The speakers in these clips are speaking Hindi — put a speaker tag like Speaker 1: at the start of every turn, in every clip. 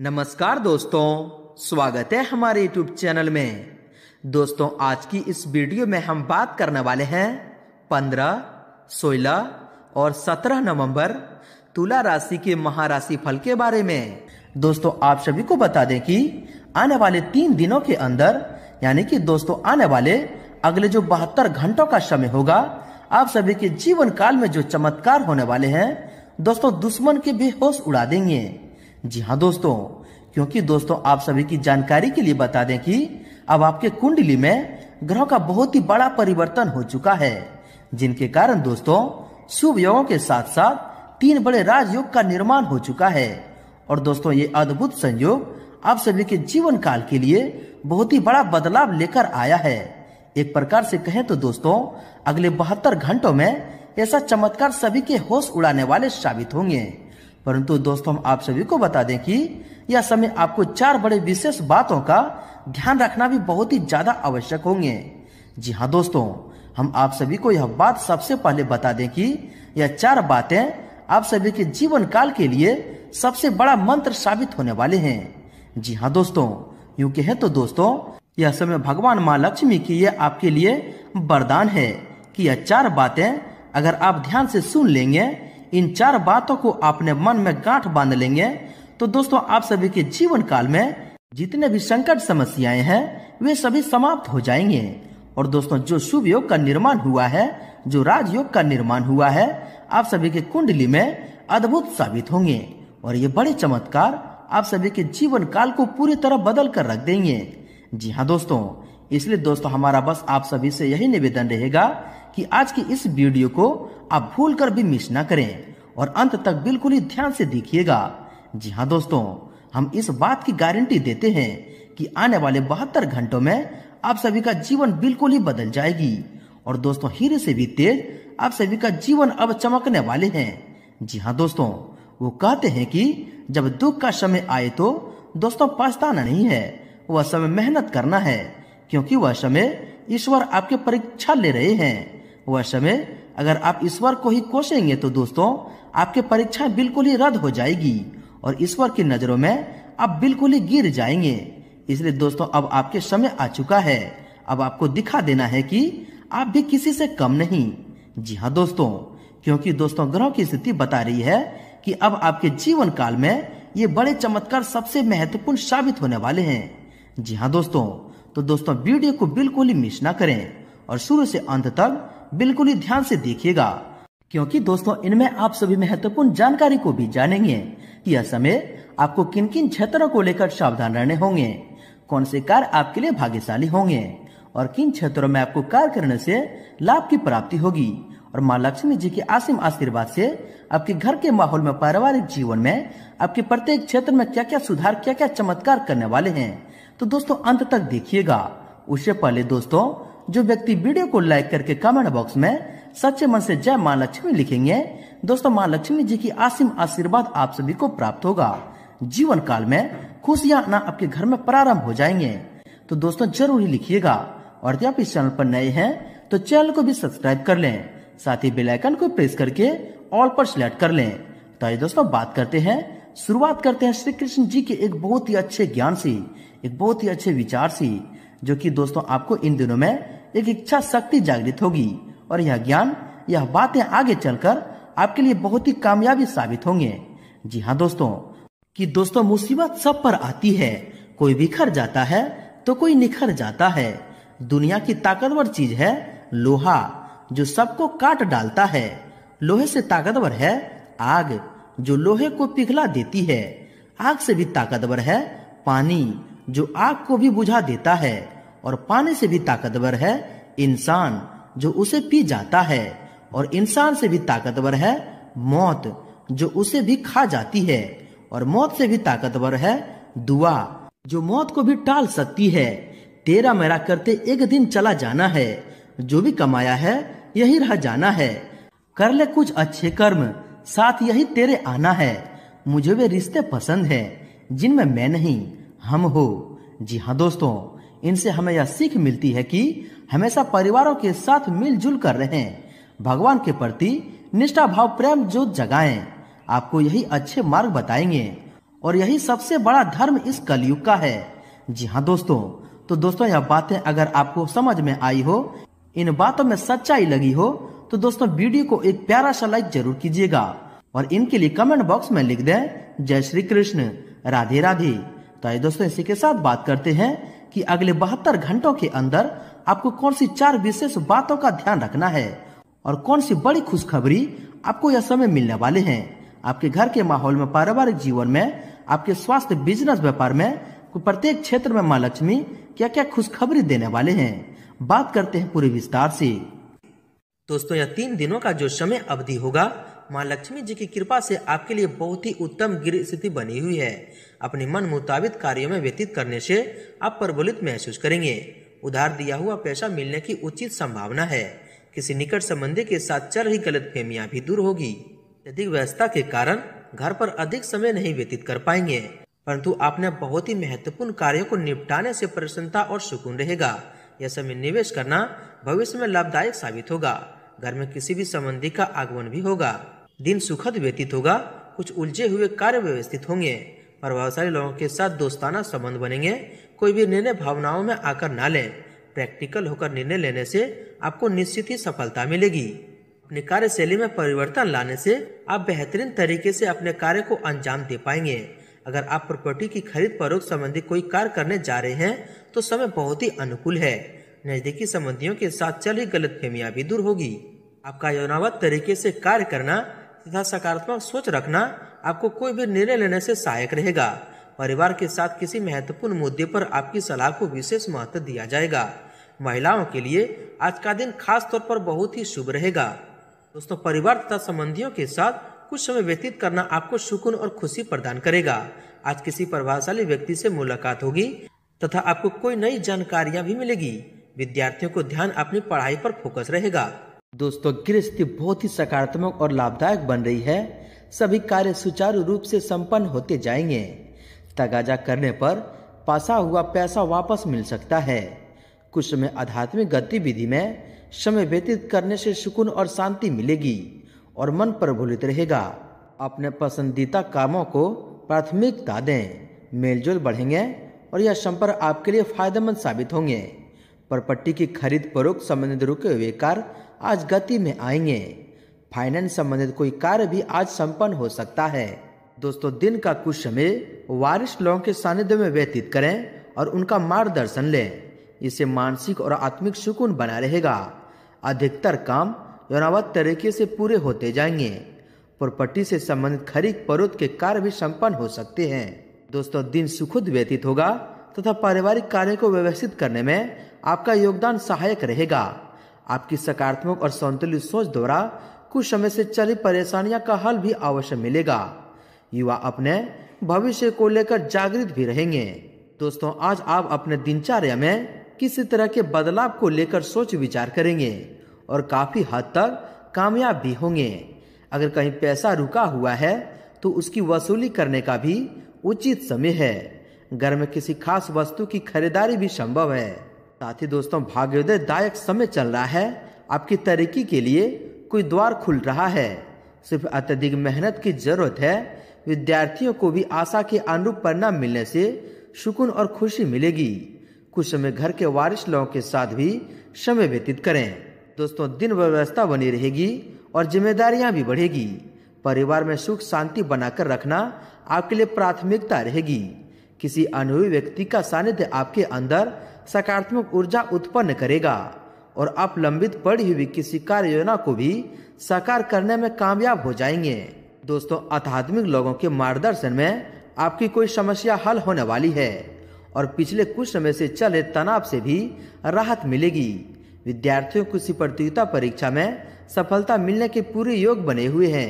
Speaker 1: नमस्कार दोस्तों स्वागत है हमारे यूट्यूब चैनल में दोस्तों आज की इस वीडियो में हम बात करने वाले हैं 15, 16 और 17 नवंबर तुला राशि के महाराशि फल के बारे में दोस्तों आप सभी को बता दें कि आने वाले तीन दिनों के अंदर यानी कि दोस्तों आने वाले अगले जो बहत्तर घंटों का समय होगा आप सभी के जीवन काल में जो चमत्कार होने वाले हैं दोस्तों दुश्मन के बेहोश उड़ा देंगे जी हाँ दोस्तों क्योंकि दोस्तों आप सभी की जानकारी के लिए बता दें कि अब आपके कुंडली में ग्रहों का बहुत ही बड़ा परिवर्तन हो चुका है जिनके कारण दोस्तों शुभ योगों के साथ साथ तीन बड़े राजयोग का निर्माण हो चुका है और दोस्तों ये अद्भुत संयोग आप सभी के जीवन काल के लिए बहुत ही बड़ा बदलाव लेकर आया है एक प्रकार से कहें तो दोस्तों अगले बहत्तर घंटों में ऐसा चमत्कार सभी के होश उड़ाने वाले साबित होंगे परंतु दोस्तों हम आप सभी को बता दें कि यह समय आपको चार बड़े विशेष बातों का ध्यान रखना भी बहुत ही ज्यादा आवश्यक होंगे जी हाँ दोस्तों हम आप सभी को यह बात सबसे पहले बता दें कि यह चार बातें आप सभी के जीवन काल के लिए सबसे बड़ा मंत्र साबित होने वाले हैं जी हाँ दोस्तों यूँ कहे तो दोस्तों यह समय भगवान माँ लक्ष्मी की यह आपके लिए वरदान है कि यह चार बातें अगर आप ध्यान से सुन लेंगे इन चार बातों को अपने मन में गांठ बांध लेंगे तो दोस्तों आप सभी के जीवन काल में जितने भी संकट समस्याएं हैं वे सभी समाप्त हो जाएंगे और दोस्तों जो शुभ योग का निर्माण हुआ है जो राजयोग का निर्माण हुआ है आप सभी के कुंडली में अद्भुत साबित होंगे और ये बड़े चमत्कार आप सभी के जीवन काल को पूरी तरह बदल कर रख देंगे जी हाँ दोस्तों इसलिए दोस्तों हमारा बस आप सभी से यही निवेदन रहेगा कि आज की इस वीडियो को आप भूल कर भी मिस ना करें और अंत तक बिल्कुल ही ध्यान से देखिएगा जी हाँ दोस्तों हम इस बात की गारंटी देते हैं कि आने वाले बहत्तर घंटों में आप सभी का जीवन बिल्कुल ही बदल जाएगी और दोस्तों हीरे से भी तेज आप सभी का जीवन अब चमकने वाले हैं जी हाँ दोस्तों वो कहते हैं कि जब दुख का समय आए तो दोस्तों पछताना नहीं है वह समय मेहनत करना है क्योंकि वह समय ईश्वर आपके परीक्षा ले रहे हैं वह समय अगर आप ईश्वर को ही कोसेंगे तो दोस्तों आपके परीक्षा बिल्कुल ही रद्द हो जाएगी और ईश्वर की नजरों में आप बिल्कुल ही गिर जाएंगे इसलिए दोस्तों अब आपके समय आ चुका है अब आपको दिखा देना है कि आप भी किसी से कम नहीं जी हाँ दोस्तों क्योंकि दोस्तों ग्रह की स्थिति बता रही है कि अब आपके जीवन काल में ये बड़े चमत्कार सबसे महत्वपूर्ण साबित होने वाले हैं जी हाँ दोस्तों तो दोस्तों वीडियो को बिल्कुल ही मिस ना करें और शुरू से अंत तक बिल्कुल ही ध्यान से देखिएगा क्योंकि दोस्तों इनमें आप सभी महत्वपूर्ण जानकारी को भी जानेंगे यह समय आपको किन किन क्षेत्रों को लेकर सावधान रहने होंगे कौन से कार्य आपके लिए भाग्यशाली होंगे और किन क्षेत्रों में आपको कार्य करने से लाभ की प्राप्ति होगी और माँ लक्ष्मी जी के आसिम आशीर्वाद से आपके घर के माहौल में पारिवारिक जीवन में आपके प्रत्येक क्षेत्र में क्या क्या सुधार क्या क्या चमत्कार करने वाले हैं तो दोस्तों अंत तक देखिएगा उससे पहले दोस्तों जो व्यक्ति वीडियो को लाइक करके कमेंट बॉक्स में सच्चे मन से जय माँ लक्ष्मी लिखेंगे दोस्तों माँ लक्ष्मी जी की आसिम आशीर्वाद आप सभी को प्राप्त होगा जीवन काल में खुशियाँ ना आपके घर में प्रारंभ हो जाएंगे तो दोस्तों जरूर ही लिखिएगा और यदि आप इस चैनल पर नए हैं तो चैनल को भी सब्सक्राइब कर लें साथ ही बेलाइकन को प्रेस करके ऑल पर सिलेक्ट कर लें तो आइए दोस्तों बात करते हैं शुरुआत करते हैं श्री कृष्ण जी के एक बहुत ही अच्छे ज्ञान से एक बहुत ही अच्छे विचार से जो कि दोस्तों आपको इन दिनों में एक इच्छा शक्ति जागृत होगी और यह ज्ञान यह बातें आगे चलकर आपके लिए बहुत ही कामयाबी साबित होंगे जी हाँ दोस्तों कि दोस्तों मुसीबत सब पर आती है कोई बिखर जाता है तो कोई निखर जाता है दुनिया की ताकतवर चीज है लोहा जो सबको काट डालता है लोहे से ताकतवर है आग जो लोहे को पिघला देती है आग से भी ताकतवर है पानी जो आग को भी बुझा देता है और पानी से भी ताकतवर है इंसान जो उसे पी जाता है और इंसान से भी ताकतवर है मौत जो उसे भी खा जाती है और मौत से भी ताकतवर है दुआ जो मौत को भी टाल सकती है तेरा मेरा करते एक दिन चला जाना है जो भी कमाया है यही रह जाना है कर ले कुछ अच्छे कर्म साथ यही तेरे आना है मुझे वे रिश्ते पसंद है जिनमें मैं नहीं हम हो जी हाँ दोस्तों इनसे हमें यह सीख मिलती है कि हमेशा परिवारों के साथ मिलजुल कर रहें भगवान के प्रति निष्ठा भाव प्रेम जो जगाएं आपको यही अच्छे मार्ग बताएंगे और यही सबसे बड़ा धर्म इस कलयुग का है जी हाँ दोस्तों तो दोस्तों यह बातें अगर आपको समझ में आई हो इन बातों में सच्चाई लगी हो तो दोस्तों वीडियो को एक प्यारा सा लाइक जरूर कीजिएगा और इनके लिए कमेंट बॉक्स में लिख दें जय श्री कृष्ण राधे राधे तो आइए दोस्तों इसी के साथ बात करते हैं कि अगले बहत्तर घंटों के अंदर आपको कौन सी चार विशेष बातों का ध्यान रखना है और कौन सी बड़ी खुशखबरी आपको यह समय मिलने वाले हैं आपके घर के माहौल में पारिवारिक जीवन में आपके स्वास्थ्य बिजनेस व्यापार में प्रत्येक क्षेत्र में माँ लक्ष्मी क्या क्या खुशखबरी देने वाले हैं बात करते हैं पूरे विस्तार से दोस्तों यह तीन दिनों का जो समय अवधि होगा माँ लक्ष्मी जी की कृपा से आपके लिए बहुत ही उत्तम गृह स्थिति बनी हुई है अपने मन मुताबिक कार्यों में व्यतीत करने से आप प्रबलित महसूस करेंगे उधार दिया हुआ पैसा मिलने की उचित संभावना है किसी निकट संबंधी के साथ चल रही गलत फेमिया भी दूर होगी यदि व्यवस्था के कारण घर पर अधिक समय नहीं व्यतीत कर पाएंगे परंतु आपने बहुत ही महत्वपूर्ण कार्यों को निपटाने से प्रसन्नता और सुकून रहेगा यह समय निवेश करना भविष्य में लाभदायक साबित होगा घर में किसी भी संबंधी का आगमन भी होगा दिन सुखद व्यतीत होगा कुछ उलझे हुए कार्य व्यवस्थित होंगे प्रभावशाली लोगों के साथ दोस्ताना संबंध बनेंगे कोई भी निर्णय भावनाओं में आकर ना लें प्रैक्टिकल होकर निर्णय लेने से आपको निश्चित ही सफलता मिलेगी अपनी कार्यशैली में परिवर्तन लाने से आप बेहतरीन तरीके से अपने कार्य को अंजाम दे पाएंगे अगर आप प्रॉपर्टी की खरीद फरोख्त संबंधी कोई कार्य करने जा रहे हैं तो समय बहुत ही अनुकूल है नज़दीकी संबंधियों के साथ चल रही गलत फहमिया भी दूर होगी आपका योजनाबद्ध तरीके से कार्य करना तथा सकारात्मक सोच रखना आपको कोई भी निर्णय लेने से सहायक रहेगा परिवार के साथ किसी महत्वपूर्ण मुद्दे पर आपकी सलाह को विशेष महत्व दिया जाएगा महिलाओं के लिए आज का दिन खास तौर पर बहुत ही शुभ रहेगा दोस्तों परिवार तथा संबंधियों के साथ कुछ समय व्यतीत करना आपको सुकून और खुशी प्रदान करेगा आज किसी प्रभावशाली व्यक्ति से मुलाकात होगी तथा आपको कोई नई जानकारियां भी मिलेगी विद्यार्थियों को ध्यान अपनी पढ़ाई पर फोकस रहेगा दोस्तों स्थिति बहुत ही सकारात्मक और लाभदायक बन रही है सभी कार्य सुचारू रूप से संपन्न होते जाएंगे तगाजा करने पर पासा हुआ पैसा वापस मिल सकता है कुछ समय आध्यात्मिक गतिविधि में समय व्यतीत करने से सुकून और शांति मिलेगी और मन प्रफुल्लित रहेगा अपने पसंदीदा कामों को प्राथमिकता दें मेलजोल बढ़ेंगे और यह संपर्क आपके लिए फायदेमंद साबित होंगे प्रॉपर्टी की खरीद फरोख संबंधित रुके हुए कार्य आज गति में आएंगे फाइनेंस संबंधित कोई कार्य भी आज संपन्न हो सकता है दोस्तों दिन का कुछ समय वारिश लोगों के सानिध्य में व्यतीत करें और उनका मार्गदर्शन लें इससे मानसिक और आत्मिक सुकून बना रहेगा अधिकतर काम योनावत तरीके से पूरे होते जाएंगे प्रॉपर्टी से संबंधित खरीद परोत के कार्य भी संपन्न हो सकते हैं दोस्तों दिन सुखद व्यतीत होगा तथा पारिवारिक कार्य को व्यवस्थित करने में आपका योगदान सहायक रहेगा आपकी सकारात्मक और संतुलित सोच द्वारा कुछ समय से चली परेशानियां का हल भी अवश्य मिलेगा युवा अपने भविष्य को लेकर जागृत भी रहेंगे दोस्तों आज आप अपने दिनचर्या में किसी तरह के बदलाव को लेकर सोच विचार करेंगे और काफी हद तक कामयाब भी होंगे अगर कहीं पैसा रुका हुआ है तो उसकी वसूली करने का भी उचित समय है घर में किसी खास वस्तु की खरीदारी भी संभव है साथ ही दोस्तों भाग्योदय दायक समय चल रहा है आपकी तरक्की के लिए कोई द्वार खुल रहा है सिर्फ अत्यधिक मेहनत की जरूरत है विद्यार्थियों को भी आशा के अनुरूप परिणाम मिलने से सुकून और खुशी मिलेगी कुछ समय घर के वारिस लोगों के साथ भी समय व्यतीत करें दोस्तों दिन व्यवस्था बनी रहेगी और जिम्मेदारियां भी बढ़ेगी परिवार में सुख शांति बनाकर रखना आपके लिए प्राथमिकता रहेगी किसी अनुभवी व्यक्ति का सानिध्य आपके अंदर सकारात्मक ऊर्जा उत्पन्न करेगा और आप लंबित पड़ी हुई किसी कार्य योजना को भी साकार करने में कामयाब हो जाएंगे दोस्तों आध्यात्मिक लोगों के मार्गदर्शन में आपकी कोई समस्या हल होने वाली है और पिछले कुछ समय से चले तनाव से भी राहत मिलेगी विद्यार्थियों को प्रतियोगिता परीक्षा में सफलता मिलने के पूरे योग बने हुए हैं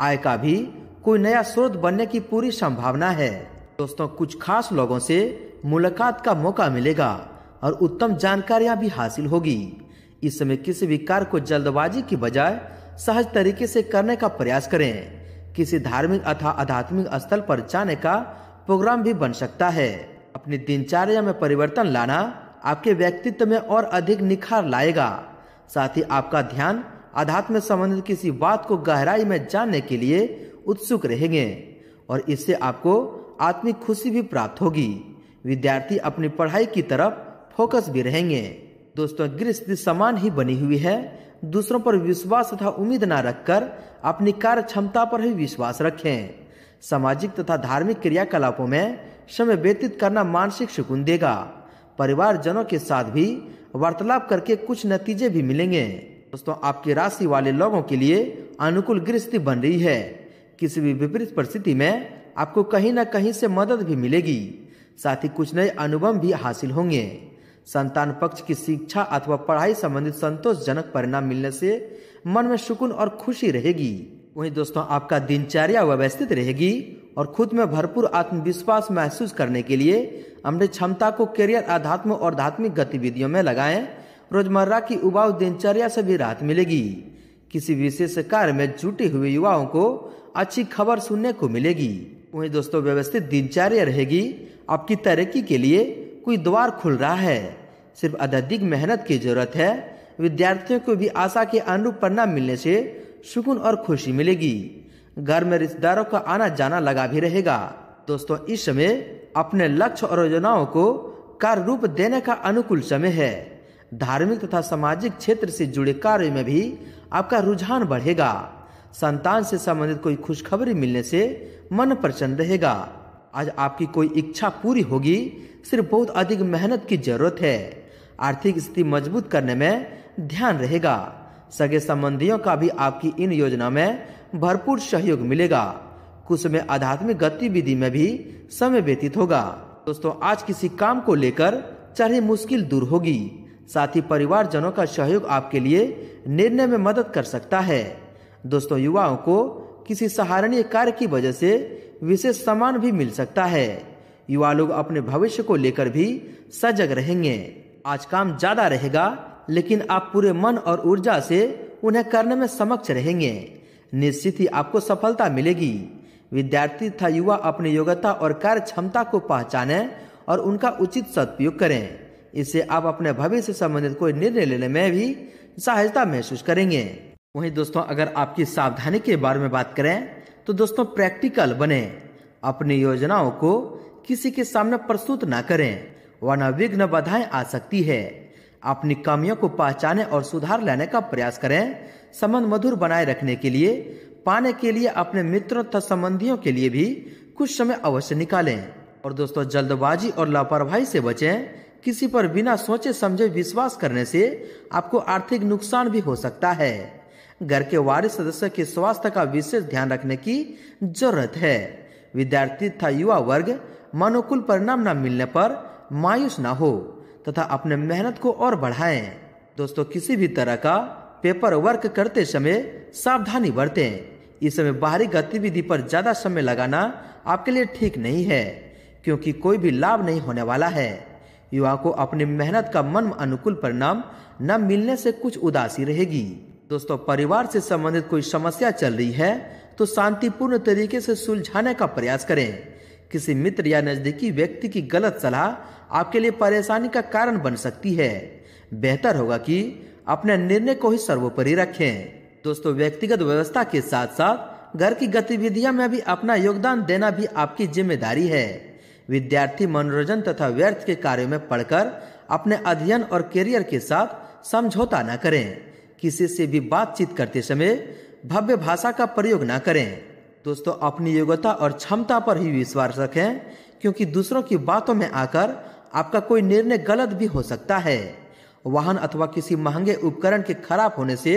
Speaker 1: आय का भी कोई नया स्रोत बनने की पूरी संभावना है दोस्तों कुछ खास लोगों से मुलाकात का मौका मिलेगा और उत्तम जानकारियां भी हासिल होगी इस समय किसी भी कार्य को जल्दबाजी की बजाय सहज तरीके से करने का प्रयास करें किसी धार्मिक अथवा आध्यात्मिक स्थल पर जाने का प्रोग्राम भी बन सकता है अपनी दिनचर्या में परिवर्तन लाना आपके व्यक्तित्व में और अधिक निखार लाएगा साथ ही आपका ध्यान अध्यात्म संबंधित किसी बात को गहराई में जानने के लिए उत्सुक रहेंगे और इससे आपको आत्मिक खुशी भी प्राप्त होगी विद्यार्थी अपनी पढ़ाई की तरफ फोकस भी रहेंगे दोस्तों गृहस्थी समान ही बनी हुई है दूसरों पर विश्वास तथा उम्मीद न रखकर अपनी कार्य क्षमता पर ही विश्वास रखें सामाजिक तथा धार्मिक क्रियाकलापों में समय व्यतीत करना मानसिक सुकून देगा परिवार जनों के साथ भी वार्तालाप करके कुछ नतीजे भी मिलेंगे दोस्तों आपकी राशि वाले लोगों के लिए अनुकूल गृहस्थी बन रही है किसी भी विपरीत परिस्थिति में आपको कहीं ना कहीं से मदद भी मिलेगी साथ ही कुछ नए अनुभव भी हासिल होंगे संतान पक्ष की शिक्षा अथवा पढ़ाई संबंधित संतोषजनक परिणाम मिलने से मन में सुकून और खुशी रहेगी वहीं दोस्तों आपका दिनचर्या व्यवस्थित रहेगी और खुद में भरपूर आत्मविश्वास महसूस करने के लिए अपने क्षमता को करियर आध्यात्म और धात्मिक गतिविधियों में लगाएं रोजमर्रा की उबाऊ दिनचर्या से भी राहत मिलेगी किसी विशेष कार्य में जुटे हुए युवाओं को अच्छी खबर सुनने को मिलेगी वहीं दोस्तों व्यवस्थित दिनचर्या रहेगी आपकी तरक्की के लिए कोई द्वार खुल रहा है सिर्फ अत्यधिक मेहनत की जरूरत है विद्यार्थियों को भी आशा के अनुरूप परिणाम मिलने से सुकून और खुशी मिलेगी घर में रिश्तेदारों का आना जाना लगा भी रहेगा दोस्तों इस समय अपने लक्ष्य और योजनाओं को कार्य रूप देने का अनुकूल समय है धार्मिक तथा सामाजिक क्षेत्र से जुड़े कार्य में भी आपका रुझान बढ़ेगा संतान से संबंधित कोई खुशखबरी मिलने से मन प्रसन्न रहेगा आज आपकी कोई इच्छा पूरी होगी सिर्फ बहुत अधिक मेहनत की जरूरत है आर्थिक स्थिति मजबूत करने में ध्यान रहेगा सगे संबंधियों का भी आपकी इन योजना में भरपूर सहयोग मिलेगा कुछ में आध्यात्मिक गतिविधि में भी समय व्यतीत होगा दोस्तों आज किसी काम को लेकर चाहे मुश्किल दूर होगी साथ ही परिवार जनों का सहयोग आपके लिए निर्णय में मदद कर सकता है दोस्तों युवाओं को किसी सहारणीय कार्य की वजह से विशेष सम्मान भी मिल सकता है युवा लोग अपने भविष्य को लेकर भी सजग रहेंगे आज काम ज्यादा रहेगा लेकिन आप पूरे मन और ऊर्जा से उन्हें करने में समक्ष रहेंगे निश्चित ही आपको सफलता मिलेगी विद्यार्थी तथा युवा अपनी योग्यता और कार्य क्षमता को पहचाने और उनका उचित सदुपयोग करें इससे आप अपने भविष्य से संबंधित कोई निर्णय लेने में भी सहायता महसूस करेंगे वहीं दोस्तों अगर आपकी सावधानी के बारे में बात करें तो दोस्तों प्रैक्टिकल बने अपनी योजनाओं को किसी के सामने प्रस्तुत ना करें वरना विघ्न बाधाएं आ सकती है अपनी कमियों को पहचाने और सुधार लाने का प्रयास करें संबंध मधुर बनाए रखने के लिए पाने के लिए अपने मित्रों तथा संबंधियों के लिए भी कुछ समय अवश्य निकालें और दोस्तों जल्दबाजी और लापरवाही से बचें किसी पर बिना सोचे समझे विश्वास करने से आपको आर्थिक नुकसान भी हो सकता है घर के वारिस सदस्य के स्वास्थ्य का विशेष ध्यान रखने की जरूरत है विद्यार्थी तथा युवा वर्ग मनोकुल परिणाम न मिलने पर मायूस न हो तथा अपने मेहनत को और बढ़ाए दोस्तों किसी भी तरह का पेपर वर्क करते समय सावधानी बरते इस समय बाहरी गतिविधि पर ज्यादा समय लगाना आपके लिए ठीक नहीं है क्योंकि कोई भी लाभ नहीं होने वाला है युवा को अपनी मेहनत का मन अनुकूल परिणाम न मिलने से कुछ उदासी रहेगी दोस्तों परिवार से संबंधित कोई समस्या चल रही है तो शांतिपूर्ण तरीके से सुलझाने का प्रयास करें किसी मित्र या नजदीकी व्यक्ति की गलत सलाह आपके लिए परेशानी का कारण बन सकती है बेहतर होगा कि अपने निर्णय को ही सर्वोपरि रखें दोस्तों व्यक्तिगत व्यवस्था के साथ साथ घर की गतिविधियां में भी अपना योगदान देना भी आपकी जिम्मेदारी है विद्यार्थी मनोरंजन तथा व्यर्थ के कार्यों में पढ़कर अपने अध्ययन और करियर के साथ समझौता न करें किसी से भी बातचीत करते समय भव्य भाषा का प्रयोग ना करें दोस्तों अपनी योग्यता और क्षमता पर ही विश्वास रखें क्योंकि दूसरों की बातों में आकर आपका कोई निर्णय गलत भी हो सकता है वाहन अथवा किसी महंगे उपकरण के खराब होने से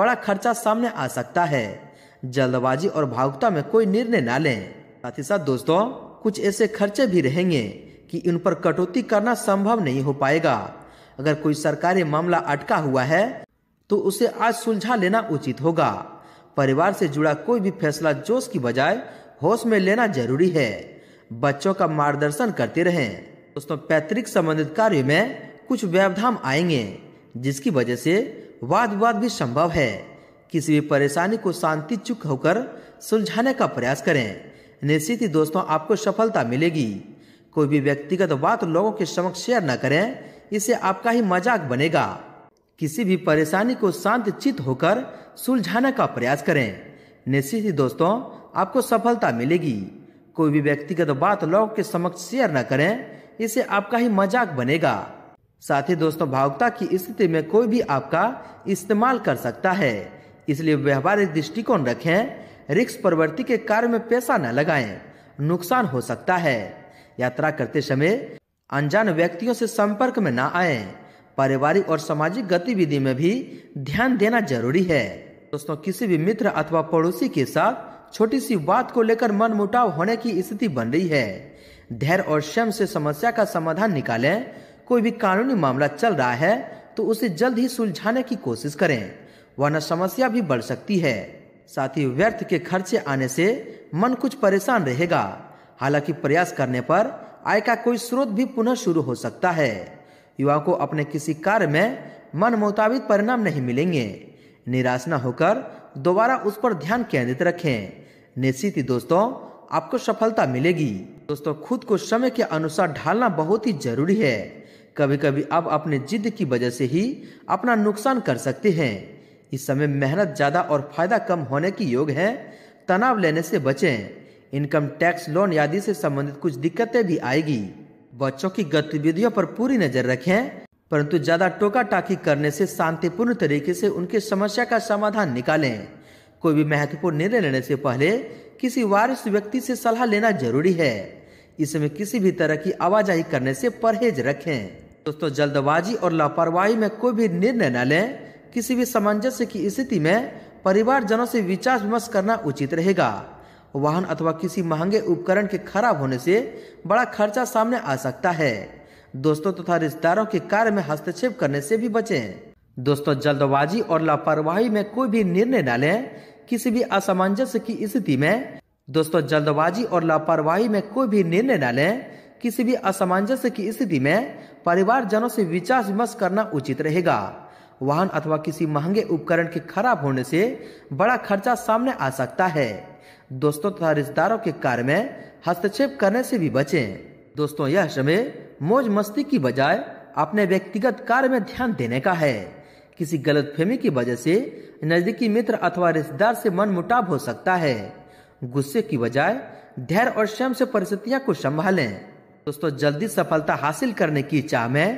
Speaker 1: बड़ा खर्चा सामने आ सकता है जल्दबाजी और भावुकता में कोई निर्णय ना लें साथ ही साथ दोस्तों कुछ ऐसे खर्चे भी रहेंगे कि उन पर कटौती करना संभव नहीं हो पाएगा अगर कोई सरकारी मामला अटका हुआ है तो उसे आज सुलझा लेना उचित होगा परिवार से जुड़ा कोई भी फैसला जोश की बजाय होश में लेना जरूरी है बच्चों का मार्गदर्शन करते रहें दोस्तों पैतृक संबंधित कार्य में कुछ व्यवधान आएंगे जिसकी वजह से वाद विवाद भी संभव है किसी भी परेशानी को शांति चुक होकर सुलझाने का प्रयास करें निश्चित ही दोस्तों आपको सफलता मिलेगी कोई भी व्यक्तिगत बात लोगों के समक्ष शेयर न करें इससे आपका ही मजाक बनेगा किसी भी परेशानी को शांत चित्त होकर सुलझाने का प्रयास करें निश्चित ही दोस्तों आपको सफलता मिलेगी कोई भी व्यक्तिगत बात लोगों के समक्ष शेयर न करें इसे आपका ही मजाक बनेगा साथ ही दोस्तों भावुकता की स्थिति में कोई भी आपका इस्तेमाल कर सकता है इसलिए व्यवहारिक दृष्टिकोण रखें रिक्स प्रवृत्ति के कार्य में पैसा न लगाएं नुकसान हो सकता है यात्रा करते समय अनजान व्यक्तियों से संपर्क में न आएं पारिवारिक और सामाजिक गतिविधि में भी ध्यान देना जरूरी है दोस्तों किसी भी मित्र अथवा पड़ोसी के साथ छोटी सी बात को लेकर मन मुटाव होने की स्थिति बन रही है धैर्य और श्रम से समस्या का समाधान निकालें कोई भी कानूनी मामला चल रहा है तो उसे जल्द ही सुलझाने की कोशिश करें वरना समस्या भी बढ़ सकती है साथ ही व्यर्थ के खर्चे आने से मन कुछ परेशान रहेगा हालांकि प्रयास करने पर आय का कोई स्रोत भी पुनः शुरू हो सकता है युवा को अपने किसी कार्य में मन मुताबिक परिणाम नहीं मिलेंगे निराश न होकर दोबारा उस पर ध्यान केंद्रित रखें निश्चित ही दोस्तों आपको सफलता मिलेगी दोस्तों खुद को समय के अनुसार ढालना बहुत ही जरूरी है कभी कभी आप अपने जिद की वजह से ही अपना नुकसान कर सकते हैं इस समय मेहनत ज़्यादा और फायदा कम होने की योग है तनाव लेने से बचें इनकम टैक्स लोन आदि से संबंधित कुछ दिक्कतें भी आएगी बच्चों की गतिविधियों पर पूरी नजर रखें परंतु ज्यादा टोका टाकी करने से शांतिपूर्ण तरीके से उनकी समस्या का समाधान निकालें कोई भी महत्वपूर्ण निर्णय लेने से पहले किसी वारिस व्यक्ति से सलाह लेना जरूरी है इसमें किसी भी तरह की आवाजाही करने से परहेज रखें दोस्तों जल्दबाजी और लापरवाही में कोई भी निर्णय न लें किसी भी सामंजस्य की स्थिति में परिवार जनों से विचार विमर्श करना उचित रहेगा वाहन अथवा किसी महंगे उपकरण के खराब होने से बड़ा खर्चा सामने आ सकता है दोस्तों तथा तो रिश्तेदारों के कार्य में हस्तक्षेप करने से भी बचें दोस्तों जल्दबाजी और लापरवाही में कोई भी निर्णय न लें किसी भी असमंजस की स्थिति में दोस्तों जल्दबाजी और लापरवाही में कोई भी निर्णय न लें किसी भी असमंजस की स्थिति में परिवार जनों से विचार विमर्श करना उचित रहेगा वाहन अथवा किसी महंगे उपकरण के खराब होने से बड़ा खर्चा सामने आ सकता है दोस्तों तथा रिश्तेदारों के कार्य में हस्तक्षेप करने से भी बचें दोस्तों यह समय मौज मस्ती की बजाय अपने व्यक्तिगत कार्य में ध्यान देने का है किसी फहमी की वजह से नजदीकी मित्र अथवा रिश्तेदार से मन मुटाव हो सकता है गुस्से की बजाय धैर्य और स्वयं से परिस्थितियां को संभालें दोस्तों जल्दी सफलता हासिल करने की चाह में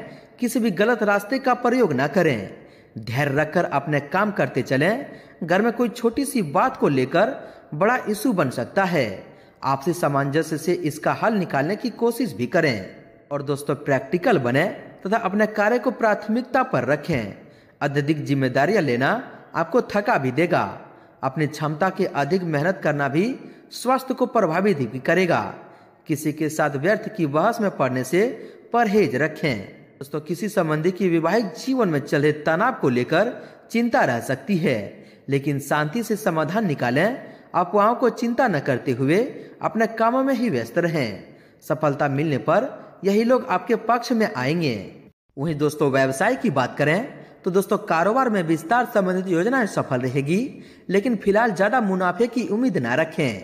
Speaker 1: किसी भी गलत रास्ते का प्रयोग न करें धैर्य रखकर अपने काम करते चलें घर में कोई छोटी सी बात को लेकर बड़ा इशू बन सकता है आपसी सामंजस्य से इसका हल निकालने की कोशिश भी करें और दोस्तों प्रैक्टिकल बने तथा अपने कार्य को प्राथमिकता पर रखें अत्यधिक जिम्मेदारियां लेना आपको थका भी देगा अपनी क्षमता के अधिक मेहनत करना भी स्वास्थ्य को प्रभावित भी करेगा किसी के साथ व्यर्थ की बहस में पड़ने से परहेज रखें दोस्तों किसी संबंधी की वैवाहिक जीवन में चले तनाव को लेकर चिंता रह सकती है लेकिन शांति से समाधान निकालें अफवाहों को चिंता न करते हुए अपने कामों में ही व्यस्त रहें सफलता मिलने पर यही लोग आपके पक्ष में आएंगे वहीं दोस्तों व्यवसाय की बात करें तो दोस्तों कारोबार में विस्तार संबंधित योजनाएं सफल रहेगी लेकिन फिलहाल ज्यादा मुनाफे की उम्मीद न रखें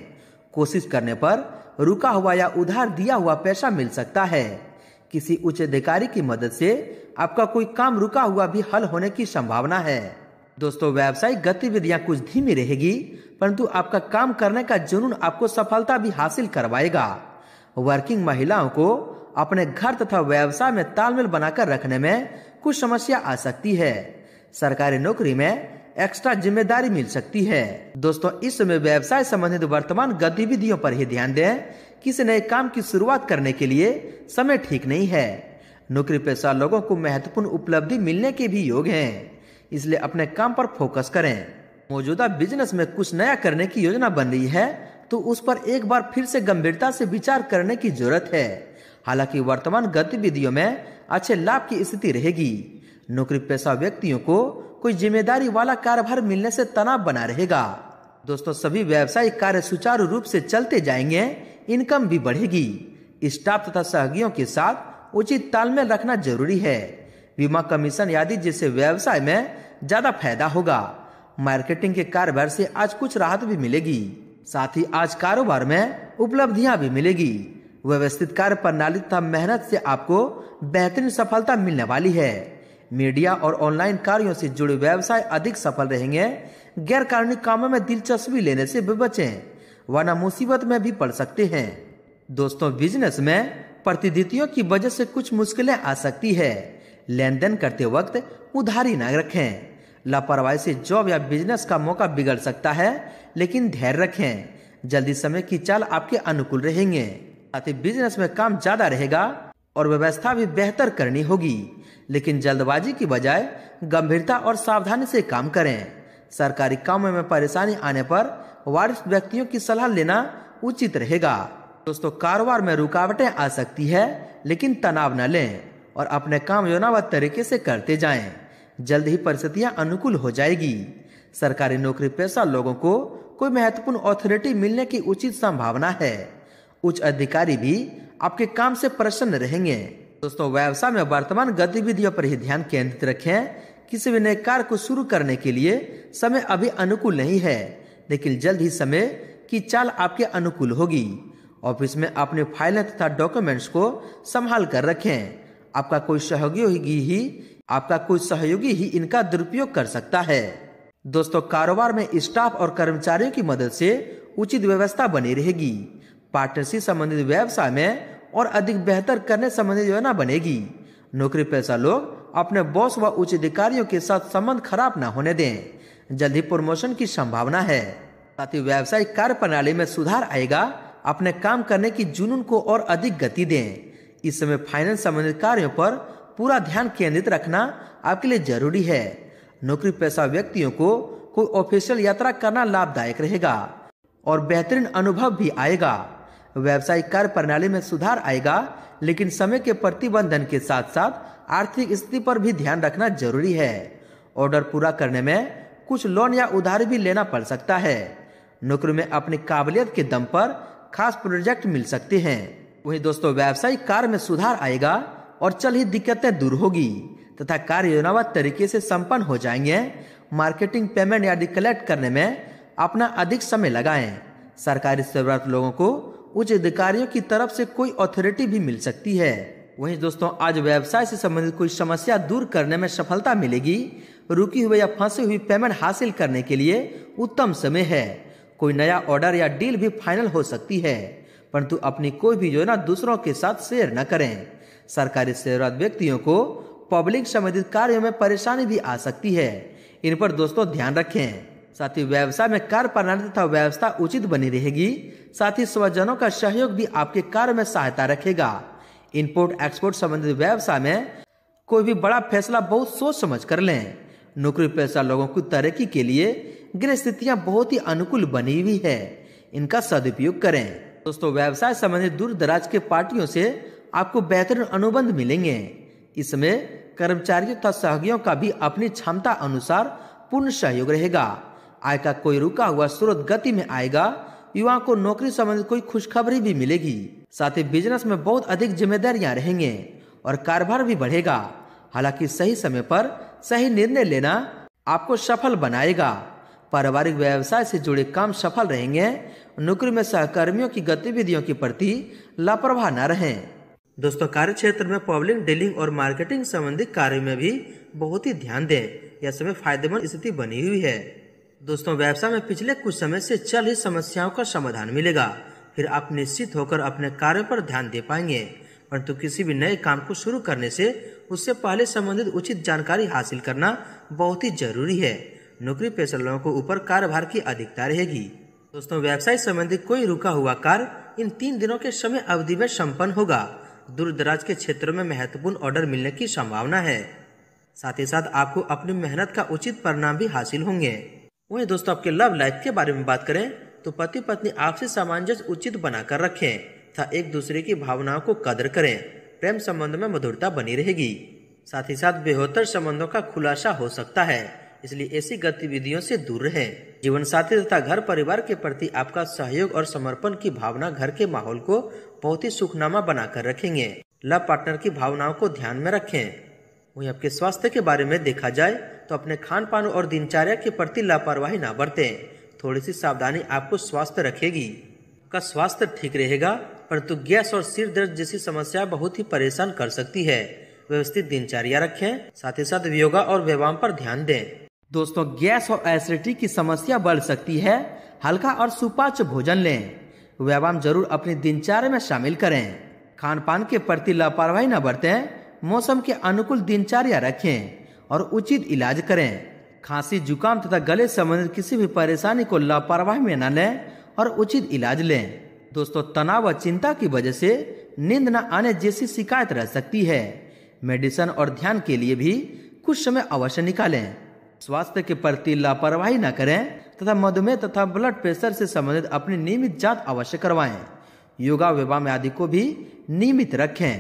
Speaker 1: कोशिश करने पर रुका हुआ या उधार दिया हुआ पैसा मिल सकता है किसी उच्च अधिकारी की मदद से आपका कोई काम रुका हुआ भी हल होने की संभावना है दोस्तों व्यावसायिक गतिविधियां कुछ धीमी रहेगी परंतु आपका काम करने का जुनून आपको सफलता भी हासिल करवाएगा वर्किंग महिलाओं को अपने घर तथा व्यवसाय में तालमेल बनाकर रखने में कुछ समस्या आ सकती है सरकारी नौकरी में एक्स्ट्रा जिम्मेदारी मिल सकती है दोस्तों इस समय व्यवसाय संबंधित वर्तमान गतिविधियों पर ही ध्यान दें किसी नए काम की शुरुआत करने के लिए समय ठीक नहीं है नौकरी पेशा लोगों को महत्वपूर्ण उपलब्धि मिलने के भी योग हैं इसलिए अपने काम पर फोकस करें मौजूदा बिजनेस में कुछ नया करने की योजना बन रही है तो उस पर एक बार फिर से गंभीरता से विचार करने की जरूरत है हालांकि वर्तमान गतिविधियों में अच्छे लाभ की स्थिति रहेगी नौकरी पेशा व्यक्तियों को कोई जिम्मेदारी वाला कार्यभार मिलने से तनाव बना रहेगा दोस्तों सभी व्यावसायिक कार्य सुचारू रूप से चलते जाएंगे इनकम भी बढ़ेगी स्टाफ तथा सहयोगियों के साथ उचित तालमेल रखना जरूरी है बीमा कमीशन आदि जिससे व्यवसाय में ज्यादा फायदा होगा मार्केटिंग के कारोबार से आज कुछ राहत भी मिलेगी साथ ही आज कारोबार में उपलब्धियां भी मिलेगी व्यवस्थित कार्य प्रणाली तथा मेहनत से आपको बेहतरीन सफलता मिलने वाली है मीडिया और ऑनलाइन कार्यों से जुड़े व्यवसाय अधिक सफल रहेंगे गैर कानूनी कामों में दिलचस्पी लेने से भी बचे वरना मुसीबत में भी पड़ सकते हैं दोस्तों बिजनेस में प्रतिद्वितियों की वजह से कुछ मुश्किलें आ सकती है लेन देन करते वक्त उधारी न रखें लापरवाही से जॉब या बिजनेस का मौका बिगड़ सकता है लेकिन धैर्य रखें जल्दी समय की चाल आपके अनुकूल रहेंगे साथ ही बिजनेस में काम ज्यादा रहेगा और व्यवस्था भी बेहतर करनी होगी लेकिन जल्दबाजी की बजाय गंभीरता और सावधानी से काम करें सरकारी कामों में परेशानी आने पर वरिष्ठ व्यक्तियों की सलाह लेना उचित रहेगा दोस्तों कारोबार में रुकावटें आ सकती है लेकिन तनाव न लें और अपने काम योजनाबद्ध तरीके से करते जाएं। जल्द ही परिस्थितियां अनुकूल हो जाएगी सरकारी नौकरी पेशा लोगों को कोई महत्वपूर्ण अथॉरिटी मिलने की उचित संभावना है उच्च अधिकारी भी आपके काम से प्रसन्न रहेंगे दोस्तों व्यवसाय में वर्तमान गतिविधियों पर ही ध्यान केंद्रित रखें किसी भी नए कार्य को शुरू करने के लिए समय अभी अनुकूल नहीं है लेकिन जल्द ही समय की चाल आपके अनुकूल होगी ऑफिस में अपने फाइलें तथा डॉक्यूमेंट्स को संभाल कर रखें आपका कोई सहयोगी ही आपका कोई सहयोगी ही इनका दुरुपयोग कर सकता है दोस्तों कारोबार में स्टाफ और कर्मचारियों की मदद से उचित व्यवस्था बनी रहेगी पार्टनरशिप संबंधित व्यवसाय में और अधिक बेहतर करने संबंधित योजना बनेगी नौकरी पैसा लोग अपने बॉस व उच्च अधिकारियों के साथ संबंध खराब न होने दें जल्द ही प्रमोशन की संभावना है साथ ही व्यावसायिक कार्य प्रणाली में सुधार आएगा अपने काम करने की जुनून को और अधिक गति दें इस समय फाइनेंस संबंधित कार्यों पर पूरा ध्यान केंद्रित रखना आपके लिए जरूरी है नौकरी पैसा व्यक्तियों को कोई ऑफिशियल यात्रा करना लाभदायक रहेगा और बेहतरीन अनुभव भी आएगा व्यवसाय कार्य प्रणाली में सुधार आएगा लेकिन समय के प्रतिबंधन के साथ साथ आर्थिक स्थिति पर भी ध्यान रखना जरूरी है ऑर्डर पूरा करने में कुछ लोन या उधार भी लेना पड़ सकता है नौकरी में अपनी काबिलियत के दम पर खास प्रोजेक्ट मिल सकते हैं वहीं दोस्तों व्यावसायिक कार्य में सुधार आएगा और चल ही दिक्कतें दूर होगी तथा कार्य योजनाबद्ध तरीके से संपन्न हो जाएंगे मार्केटिंग पेमेंट या कलेक्ट करने में अपना अधिक समय लगाएं सरकारी सेवारत लोगों को उच्च अधिकारियों की तरफ से कोई अथॉरिटी भी मिल सकती है वहीं दोस्तों आज व्यवसाय से संबंधित कोई समस्या दूर करने में सफलता मिलेगी रुकी हुई या फंसे हुई पेमेंट हासिल करने के लिए उत्तम समय है कोई नया ऑर्डर या डील भी फाइनल हो सकती है परंतु अपनी कोई भी योजना दूसरों के साथ शेयर न करें सरकारी सेवा व्यक्तियों को पब्लिक संबंधित कार्यों में परेशानी भी आ सकती है इन पर दोस्तों ध्यान रखें साथ ही व्यवसाय में कार्य प्रणाली तथा व्यवस्था उचित बनी रहेगी साथ ही स्वजनों का सहयोग भी आपके कार्य में सहायता रखेगा इम्पोर्ट एक्सपोर्ट संबंधित व्यवसाय में कोई भी बड़ा फैसला बहुत सोच समझ कर लें नौकरी पेशा लोगों की तरक्की के लिए गृह स्थितियाँ बहुत ही अनुकूल बनी हुई है इनका सदुपयोग करें दोस्तों व्यवसाय संबंधित दूर दराज के पार्टियों से आपको बेहतर अनुबंध मिलेंगे इसमें कर्मचारियों तथा सहयोगियों का भी अपनी क्षमता अनुसार पूर्ण सहयोग रहेगा आय का कोई रुका हुआ स्रोत गति में आएगा युवाओं को नौकरी संबंधित कोई खुशखबरी भी मिलेगी साथ ही बिजनेस में बहुत अधिक जिम्मेदारियां रहेंगे और कारोबार भी बढ़ेगा हालांकि सही समय पर सही निर्णय लेना आपको सफल बनाएगा पारिवारिक व्यवसाय से जुड़े काम सफल रहेंगे नौकरी में सहकर्मियों की गतिविधियों के प्रति लापरवाह न रहें दोस्तों कार्य क्षेत्र में पब्लिक डीलिंग और मार्केटिंग संबंधी कार्य में भी बहुत ही ध्यान दें यह समय फायदेमंद स्थिति बनी हुई है दोस्तों व्यवसाय में पिछले कुछ समय से चल रही समस्याओं का समाधान मिलेगा फिर आप निश्चित होकर अपने कार्य पर ध्यान दे पाएंगे परंतु किसी भी नए काम को शुरू करने से उससे पहले संबंधित उचित जानकारी हासिल करना बहुत ही जरूरी है नौकरी पेशा लोगों को ऊपर कार्यभार की अधिकता रहेगी दोस्तों व्यवसाय संबंधी कोई रुका हुआ कार्य इन तीन दिनों के समय अवधि में संपन्न होगा दूर दराज के क्षेत्रों में महत्वपूर्ण ऑर्डर मिलने की संभावना है साथ ही साथ आपको अपनी मेहनत का उचित परिणाम भी हासिल होंगे वहीं दोस्तों आपके लव लाइफ के बारे में बात करें तो पति पत्नी आपसी सामंजस्य उचित बनाकर रखें तथा एक दूसरे की भावनाओं को कदर करें प्रेम संबंध में मधुरता बनी रहेगी साथ ही साथ बेहतर संबंधों का खुलासा हो सकता है इसलिए ऐसी गतिविधियों से दूर रहें जीवन साथी तथा घर परिवार के प्रति आपका सहयोग और समर्पण की भावना घर के माहौल को बहुत ही सुखनामा बनाकर रखेंगे लव पार्टनर की भावनाओं को ध्यान में रखें वहीं आपके स्वास्थ्य के बारे में देखा जाए तो अपने खान पान और दिनचर्या के प्रति लापरवाही ना बरतें थोड़ी सी सावधानी आपको स्वास्थ्य रखेगी आपका स्वास्थ्य ठीक रहेगा परंतु तो गैस और सिर दर्द जैसी समस्या बहुत ही परेशान कर सकती है व्यवस्थित दिनचर्या रखें साथ ही साथ योगा और व्यायाम पर ध्यान दें दोस्तों गैस और एसिडिटी की समस्या बढ़ सकती है हल्का और सुपाच्य भोजन लें व्यायाम जरूर अपनी दिनचर्या में शामिल करें खान पान के प्रति लापरवाही न बरतें मौसम के अनुकूल दिनचर्या रखें और उचित इलाज करें खांसी जुकाम तथा गले संबंधित किसी भी परेशानी को लापरवाही में न लें और उचित इलाज लें दोस्तों तनाव व चिंता की वजह से नींद न आने जैसी शिकायत रह सकती है मेडिसन और ध्यान के लिए भी कुछ समय अवश्य निकालें स्वास्थ्य के प्रति लापरवाही न करें तथा मधुमेह तथा ब्लड प्रेशर से संबंधित अपनी नियमित जांच अवश्य करवाएं योगा व्यायाम आदि को भी नियमित रखें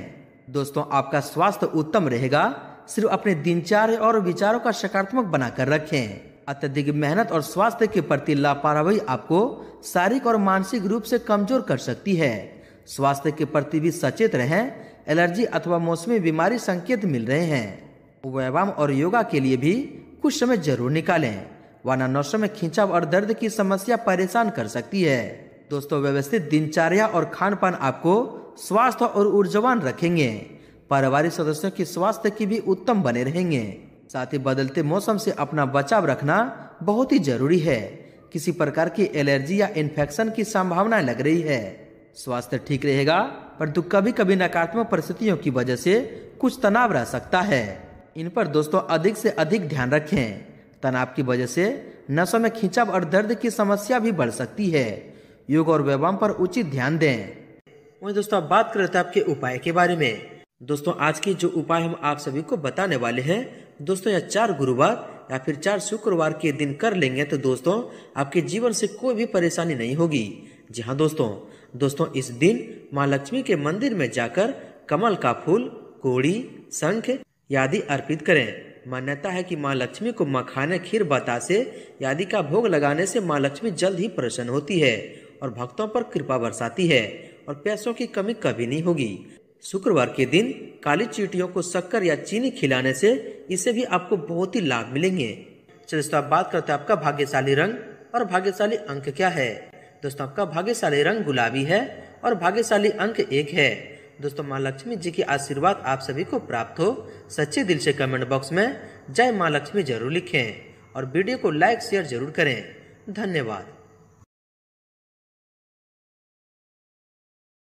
Speaker 1: दोस्तों आपका स्वास्थ्य उत्तम रहेगा सिर्फ अपने दिनचर्या और विचारों का सकारात्मक बनाकर रखें अत्यधिक मेहनत और स्वास्थ्य के प्रति लापरवाही आपको शारीरिक और मानसिक रूप से कमजोर कर सकती है स्वास्थ्य के प्रति भी सचेत रहें एलर्जी अथवा मौसमी बीमारी संकेत मिल रहे हैं व्यायाम और योगा के लिए भी कुछ समय जरूर निकालें नशों में खींचाव और दर्द की समस्या परेशान कर सकती है दोस्तों व्यवस्थित दिनचर्या और खान पान आपको स्वास्थ्य और ऊर्जावान रखेंगे पारिवारिक सदस्यों की स्वास्थ्य की भी उत्तम बने रहेंगे साथ ही बदलते मौसम से अपना बचाव रखना बहुत ही जरूरी है किसी प्रकार की एलर्जी या इन्फेक्शन की संभावना लग रही है स्वास्थ्य ठीक रहेगा परंतु कभी कभी नकारात्मक परिस्थितियों की वजह से कुछ तनाव रह सकता है इन पर दोस्तों अधिक से अधिक ध्यान रखें तनाव की वजह से नसों में खिंचाव और दर्द की समस्या भी बढ़ सकती है योग और व्यायाम पर उचित ध्यान दें वही दोस्तों अब बात करते हैं आपके उपाय के बारे में दोस्तों आज की जो उपाय हम आप सभी को बताने वाले हैं दोस्तों यह चार गुरुवार या फिर चार शुक्रवार के दिन कर लेंगे तो दोस्तों आपके जीवन से कोई भी परेशानी नहीं होगी जी हाँ दोस्तों दोस्तों इस दिन माँ लक्ष्मी के मंदिर में जाकर कमल का फूल कोड़ी शंख आदि अर्पित करें मान्यता है कि माँ लक्ष्मी को मखाने खीर बतासे आदि का भोग लगाने से माँ लक्ष्मी जल्द ही प्रसन्न होती है और भक्तों पर कृपा बरसाती है और पैसों की कमी कभी नहीं होगी शुक्रवार के दिन काली चीटियों को शक्कर या चीनी खिलाने से इसे भी आपको बहुत ही लाभ मिलेंगे चलिए दोस्तों आप बात करते हैं आपका भाग्यशाली रंग और भाग्यशाली अंक क्या है दोस्तों आपका भाग्यशाली रंग गुलाबी है और भाग्यशाली अंक एक है दोस्तों माँ लक्ष्मी जी की आशीर्वाद आप सभी को प्राप्त हो सच्चे दिल से कमेंट बॉक्स में जय माँ लक्ष्मी जरूर लिखें और वीडियो को लाइक शेयर जरूर करें धन्यवाद